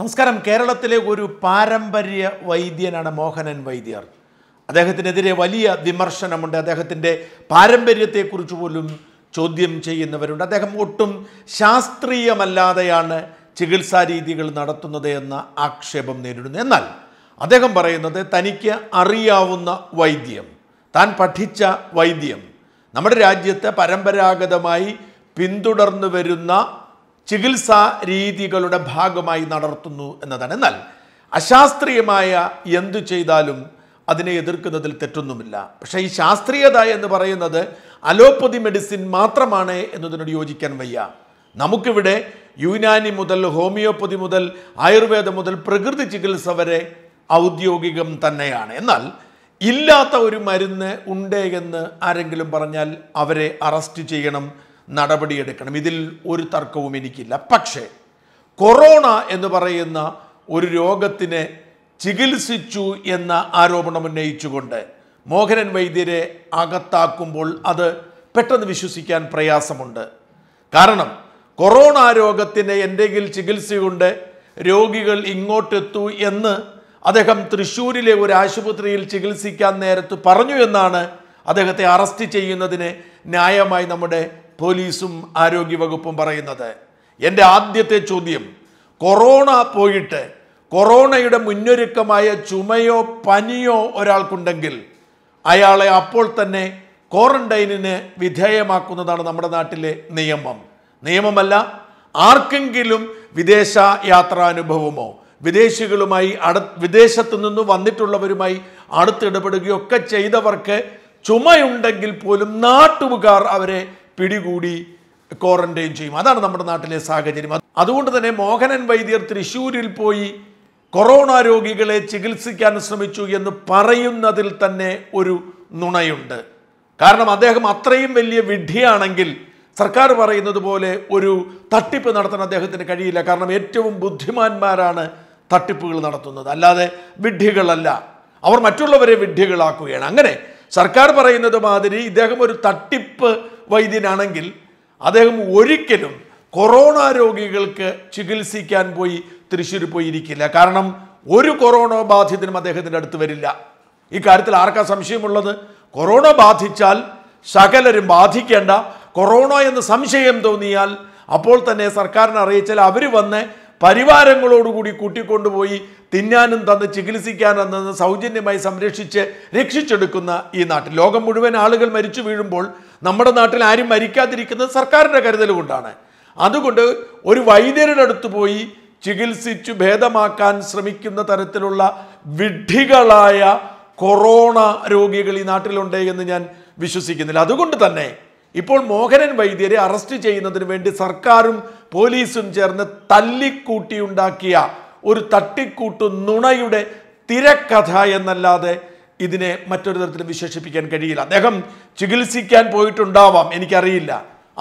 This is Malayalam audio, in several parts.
നമസ്കാരം കേരളത്തിലെ ഒരു പാരമ്പര്യ വൈദ്യനാണ് മോഹനൻ വൈദ്യർ അദ്ദേഹത്തിനെതിരെ വലിയ വിമർശനമുണ്ട് അദ്ദേഹത്തിൻ്റെ പാരമ്പര്യത്തെക്കുറിച്ച് പോലും ചോദ്യം ചെയ്യുന്നവരുണ്ട് അദ്ദേഹം ഒട്ടും ശാസ്ത്രീയമല്ലാതെയാണ് ചികിത്സാ രീതികൾ നടത്തുന്നത് എന്ന ആക്ഷേപം നേരിടുന്നു എന്നാൽ അദ്ദേഹം പറയുന്നത് തനിക്ക് അറിയാവുന്ന വൈദ്യം താൻ പഠിച്ച വൈദ്യം നമ്മുടെ രാജ്യത്തെ പരമ്പരാഗതമായി പിന്തുടർന്നു വരുന്ന ചികിത്സാ രീതികളുടെ ഭാഗമായി നടത്തുന്നു എന്നതാണ് എന്നാൽ അശാസ്ത്രീയമായ എന്തു ചെയ്താലും അതിനെ എതിർക്കുന്നതിൽ തെറ്റൊന്നുമില്ല പക്ഷേ ഈ ശാസ്ത്രീയത എന്ന് പറയുന്നത് അലോപ്പതി മെഡിസിൻ മാത്രമാണ് എന്നതിനോട് യോജിക്കാൻ വയ്യ നമുക്കിവിടെ യുനാനി മുതൽ ഹോമിയോപ്പതി മുതൽ ആയുർവേദം മുതൽ പ്രകൃതി ചികിത്സ വരെ ഔദ്യോഗികം തന്നെയാണ് എന്നാൽ ഇല്ലാത്ത ഒരു മരുന്ന് ഉണ്ട് എന്ന് ആരെങ്കിലും പറഞ്ഞാൽ അവരെ അറസ്റ്റ് ചെയ്യണം നടപടിയെടുക്കണം ഇതിൽ ഒരു തർക്കവും എനിക്കില്ല പക്ഷേ കൊറോണ എന്ന് പറയുന്ന ഒരു രോഗത്തിനെ ചികിത്സിച്ചു എന്ന ആരോപണം ഉന്നയിച്ചുകൊണ്ട് മോഹനൻ വൈദ്യരെ അകത്താക്കുമ്പോൾ അത് പെട്ടെന്ന് വിശ്വസിക്കാൻ പ്രയാസമുണ്ട് കാരണം കൊറോണ രോഗത്തിൻ്റെ എന്തെങ്കിലും ചികിത്സ കൊണ്ട് രോഗികൾ ഇങ്ങോട്ടെത്തു എന്ന് അദ്ദേഹം തൃശ്ശൂരിലെ ഒരു ആശുപത്രിയിൽ ചികിത്സിക്കാൻ നേരത്ത് പറഞ്ഞു എന്നാണ് അദ്ദേഹത്തെ അറസ്റ്റ് ചെയ്യുന്നതിന് ന്യായമായി നമ്മുടെ പോലീസും ആരോഗ്യവകുപ്പും പറയുന്നത് എൻ്റെ ആദ്യത്തെ ചോദ്യം കൊറോണ പോയിട്ട് കൊറോണയുടെ മുന്നൊരുക്കമായ ചുമയോ പനിയോ ഒരാൾക്കുണ്ടെങ്കിൽ അയാളെ അപ്പോൾ തന്നെ ക്വാറന്റൈനിന് വിധേയമാക്കുന്നതാണ് നമ്മുടെ നാട്ടിലെ നിയമം നിയമമല്ല ആർക്കെങ്കിലും വിദേശ യാത്രാനുഭവമോ വിദേശികളുമായി അട വിദേശത്തു നിന്ന് വന്നിട്ടുള്ളവരുമായി അടുത്തിടപെടുകയോ ഒക്കെ ചെയ്തവർക്ക് ചുമയുണ്ടെങ്കിൽ പോലും നാട്ടുകാർ അവരെ പിടികൂടി ക്വാറന്റൈൻ ചെയ്യും അതാണ് നമ്മുടെ നാട്ടിലെ സാഹചര്യം അതുകൊണ്ട് തന്നെ മോഹനൻ വൈദ്യർ തൃശ്ശൂരിൽ പോയി കൊറോണ രോഗികളെ ചികിത്സിക്കാൻ ശ്രമിച്ചു എന്ന് പറയുന്നതിൽ തന്നെ ഒരു നുണയുണ്ട് കാരണം അദ്ദേഹം അത്രയും വലിയ വിഡ്ഢിയാണെങ്കിൽ സർക്കാർ പറയുന്നത് പോലെ ഒരു തട്ടിപ്പ് നടത്താൻ അദ്ദേഹത്തിന് കഴിയില്ല കാരണം ഏറ്റവും ബുദ്ധിമാന്മാരാണ് തട്ടിപ്പുകൾ നടത്തുന്നത് അല്ലാതെ വിഡ്ഢികളല്ല അവർ മറ്റുള്ളവരെ വിഡ്ഢികളാക്കുകയാണ് അങ്ങനെ സർക്കാർ പറയുന്നത് മാതിരി ഇദ്ദേഹം ഒരു തട്ടിപ്പ് വൈദ്യനാണെങ്കിൽ അദ്ദേഹം ഒരിക്കലും കൊറോണ രോഗികൾക്ക് ചികിത്സിക്കാൻ പോയി തൃശ്ശൂർ പോയി ഇരിക്കില്ല കാരണം ഒരു കൊറോണ ബാധിതനും അദ്ദേഹത്തിൻ്റെ അടുത്ത് വരില്ല ഇക്കാര്യത്തിൽ ആർക്കാ സംശയമുള്ളത് കൊറോണ ബാധിച്ചാൽ സകലരും ബാധിക്കേണ്ട കൊറോണ എന്ന് സംശയം തോന്നിയാൽ അപ്പോൾ തന്നെ സർക്കാരിനെ അറിയിച്ചാൽ അവർ വന്ന് പരിവാരങ്ങളോടുകൂടി കൂട്ടിക്കൊണ്ടുപോയി തിന്നാനും തന്ന് ചികിത്സിക്കാനും തന്ന് സൗജന്യമായി സംരക്ഷിച്ച് രക്ഷിച്ചെടുക്കുന്ന ഈ നാട്ടിൽ ലോകം മുഴുവൻ ആളുകൾ മരിച്ചു വീഴുമ്പോൾ നമ്മുടെ നാട്ടിൽ ആരും മരിക്കാതിരിക്കുന്നത് സർക്കാരിൻ്റെ കരുതൽ കൊണ്ടാണ് അതുകൊണ്ട് ഒരു വൈദ്യരുടെ അടുത്ത് പോയി ചികിത്സിച്ചു ഭേദമാക്കാൻ ശ്രമിക്കുന്ന തരത്തിലുള്ള വിഡ്ഢികളായ കൊറോണ രോഗികൾ ഈ നാട്ടിലുണ്ട് എന്ന് ഞാൻ വിശ്വസിക്കുന്നില്ല അതുകൊണ്ട് തന്നെ ഇപ്പോൾ മോഹനൻ വൈദ്യരെ അറസ്റ്റ് ചെയ്യുന്നതിന് വേണ്ടി സർക്കാരും പോലീസും ചേർന്ന് തല്ലിക്കൂട്ടിയുണ്ടാക്കിയ ഒരു തട്ടിക്കൂട്ടു നുണയുടെ തിരക്കഥ എന്നല്ലാതെ ഇതിനെ മറ്റൊരു തരത്തിൽ വിശേഷിപ്പിക്കാൻ കഴിയില്ല അദ്ദേഹം ചികിത്സിക്കാൻ പോയിട്ടുണ്ടാവാം എനിക്കറിയില്ല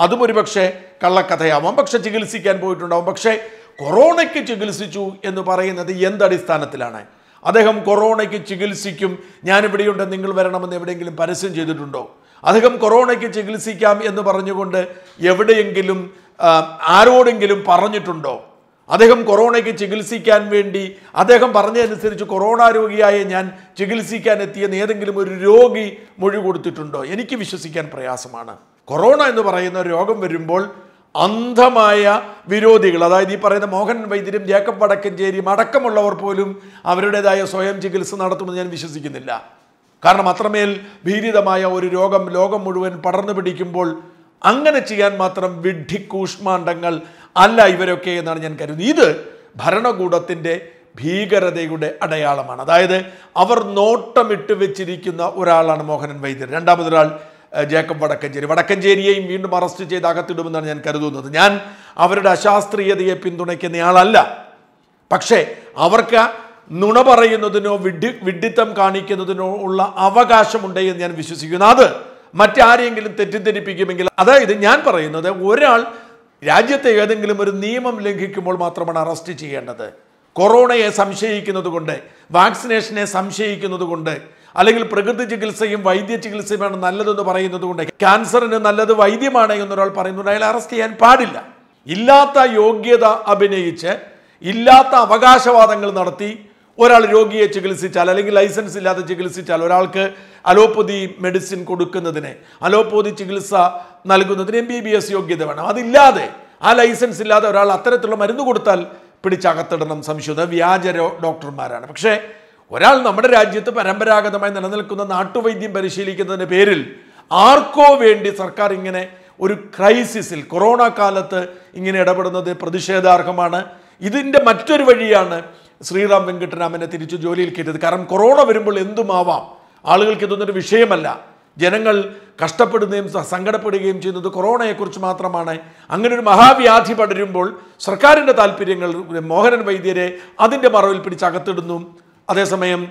അതും ഒരു പക്ഷേ കള്ളക്കഥയാവാം പക്ഷെ ചികിത്സിക്കാൻ പോയിട്ടുണ്ടാവാം പക്ഷേ കൊറോണയ്ക്ക് ചികിത്സിച്ചു എന്ന് പറയുന്നത് എന്തടിസ്ഥാനത്തിലാണ് അദ്ദേഹം കൊറോണയ്ക്ക് ചികിത്സിക്കും ഞാനിവിടെയുണ്ട് നിങ്ങൾ വരണമെന്ന് എവിടെയെങ്കിലും പരസ്യം ചെയ്തിട്ടുണ്ടോ അദ്ദേഹം കൊറോണയ്ക്ക് ചികിത്സിക്കാം എന്ന് പറഞ്ഞുകൊണ്ട് എവിടെയെങ്കിലും ആരോടെങ്കിലും പറഞ്ഞിട്ടുണ്ടോ അദ്ദേഹം കൊറോണയ്ക്ക് ചികിത്സിക്കാൻ വേണ്ടി അദ്ദേഹം പറഞ്ഞതനുസരിച്ച് കൊറോണ രോഗിയായ ഞാൻ ചികിത്സിക്കാൻ എത്തിയെന്ന് ഏതെങ്കിലും ഒരു രോഗി മൊഴി കൊടുത്തിട്ടുണ്ടോ എനിക്ക് വിശ്വസിക്കാൻ പ്രയാസമാണ് കൊറോണ എന്ന് പറയുന്ന രോഗം വരുമ്പോൾ അന്ധമായ വിരോധികൾ അതായത് ഈ പറയുന്ന മോഹൻ വൈദ്യരും ജേക്കബ് വടക്കഞ്ചേരിയും അടക്കമുള്ളവർ പോലും അവരുടേതായ സ്വയം ചികിത്സ നടത്തുമെന്ന് ഞാൻ വിശ്വസിക്കുന്നില്ല കാരണം അത്രമേൽ ഭീരിതമായ ഒരു രോഗം ലോകം മുഴുവൻ പടർന്നു പിടിക്കുമ്പോൾ അങ്ങനെ ചെയ്യാൻ മാത്രം കൂഷ്മാണ്ടങ്ങൾ അല്ല ഇവരൊക്കെ എന്നാണ് ഞാൻ കരുതുന്നത് ഇത് ഭരണകൂടത്തിൻ്റെ ഭീകരതയുടെ അടയാളമാണ് അതായത് അവർ നോട്ടമിട്ട് വെച്ചിരിക്കുന്ന ഒരാളാണ് മോഹനൻ വൈദ്യർ രണ്ടാമതൊരാൾ ജേക്കബ് വടക്കഞ്ചേരി വടക്കഞ്ചേരിയെയും വീണ്ടും അറസ്റ്റ് ചെയ്ത് അകത്തിടുമെന്നാണ് ഞാൻ കരുതുന്നത് ഞാൻ അവരുടെ അശാസ്ത്രീയതയെ പിന്തുണയ്ക്കുന്നയാളല്ല പക്ഷേ അവർക്ക് നുണ പറയുന്നതിനോ വിഡ്ഢി വിഡ്ഢിത്തം കാണിക്കുന്നതിനോ ഉള്ള അവകാശമുണ്ട് എന്ന് ഞാൻ വിശ്വസിക്കുന്നു അത് മറ്റാരെങ്കിലും തെറ്റിദ്ധരിപ്പിക്കുമെങ്കിൽ അതായത് ഞാൻ പറയുന്നത് ഒരാൾ രാജ്യത്തെ ഏതെങ്കിലും ഒരു നിയമം ലംഘിക്കുമ്പോൾ മാത്രമാണ് അറസ്റ്റ് ചെയ്യേണ്ടത് കൊറോണയെ സംശയിക്കുന്നത് കൊണ്ട് വാക്സിനേഷനെ സംശയിക്കുന്നത് കൊണ്ട് അല്ലെങ്കിൽ പ്രകൃതി ചികിത്സയും വൈദ്യ ചികിത്സയുമാണ് നല്ലതെന്ന് പറയുന്നത് കൊണ്ട് ക്യാൻസറിന് നല്ലത് വൈദ്യമാണ് എന്നൊരാൾ പറയുന്നുണ്ട് അയാൾ അറസ്റ്റ് ചെയ്യാൻ പാടില്ല ഇല്ലാത്ത യോഗ്യത അഭിനയിച്ച് ഇല്ലാത്ത അവകാശവാദങ്ങൾ നടത്തി ഒരാൾ രോഗിയെ ചികിത്സിച്ചാൽ അല്ലെങ്കിൽ ലൈസൻസ് ഇല്ലാതെ ചികിത്സിച്ചാൽ ഒരാൾക്ക് അലോപ്പതി മെഡിസിൻ കൊടുക്കുന്നതിന് അലോപ്പതി ചികിത്സ നൽകുന്നതിന് എം ബി ബി എസ് യോഗ്യത വേണം അതില്ലാതെ ആ ലൈസൻസ് ഇല്ലാതെ ഒരാൾ അത്തരത്തിലുള്ള മരുന്ന് കൊടുത്താൽ പിടിച്ചകത്തിടണം സംശയം വ്യാജ ഡോക്ടർമാരാണ് പക്ഷേ ഒരാൾ നമ്മുടെ രാജ്യത്ത് പരമ്പരാഗതമായി നിലനിൽക്കുന്ന നാട്ടുവൈദ്യം പരിശീലിക്കുന്നതിൻ്റെ പേരിൽ ആർക്കോ വേണ്ടി സർക്കാർ ഇങ്ങനെ ഒരു ക്രൈസിസിൽ കൊറോണ കാലത്ത് ഇങ്ങനെ ഇടപെടുന്നത് പ്രതിഷേധാർഹമാണ് ഇതിൻ്റെ മറ്റൊരു വഴിയാണ് ശ്രീറാം വെങ്കട്ടരാമനെ തിരിച്ചു ജോലിയിൽ കയറ്റിയത് കാരണം കൊറോണ വരുമ്പോൾ എന്തുമാവാം ആളുകൾക്ക് ഇതൊന്നൊരു വിഷയമല്ല ജനങ്ങൾ കഷ്ടപ്പെടുകയും സങ്കടപ്പെടുകയും ചെയ്യുന്നത് കൊറോണയെക്കുറിച്ച് മാത്രമാണ് അങ്ങനെ ഒരു മഹാവ്യാധി പടരുമ്പോൾ സർക്കാരിൻ്റെ താല്പര്യങ്ങൾ മോഹനൻ വൈദ്യരെ അതിൻ്റെ മറവിൽ പിടിച്ച് അകത്തിടുന്നു അതേസമയം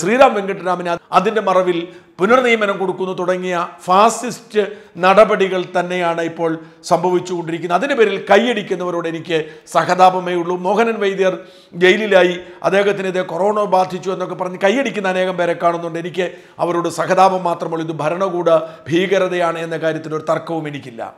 ശ്രീറാം വെങ്കട്ടരാമന് അതിൻ്റെ മറവിൽ പുനർനിയമനം കൊടുക്കുന്നു തുടങ്ങിയ ഫാസിസ്റ്റ് നടപടികൾ തന്നെയാണ് ഇപ്പോൾ സംഭവിച്ചുകൊണ്ടിരിക്കുന്നത് അതിൻ്റെ പേരിൽ കൈയടിക്കുന്നവരോട് എനിക്ക് സഹതാപമേ ഉള്ളൂ മോഹനൻ വൈദ്യർ ജയിലിലായി അദ്ദേഹത്തിനെതിരെ കൊറോണ ബാധിച്ചു എന്നൊക്കെ പറഞ്ഞ് കൈയടിക്കുന്ന അനേകം പേരെ കാണുന്നുണ്ട് എനിക്ക് അവരോട് സഹതാപം മാത്രമുള്ളൂ ഇത് ഭരണകൂട ഭീകരതയാണ് എന്ന കാര്യത്തിൽ ഒരു തർക്കവും എനിക്കില്ല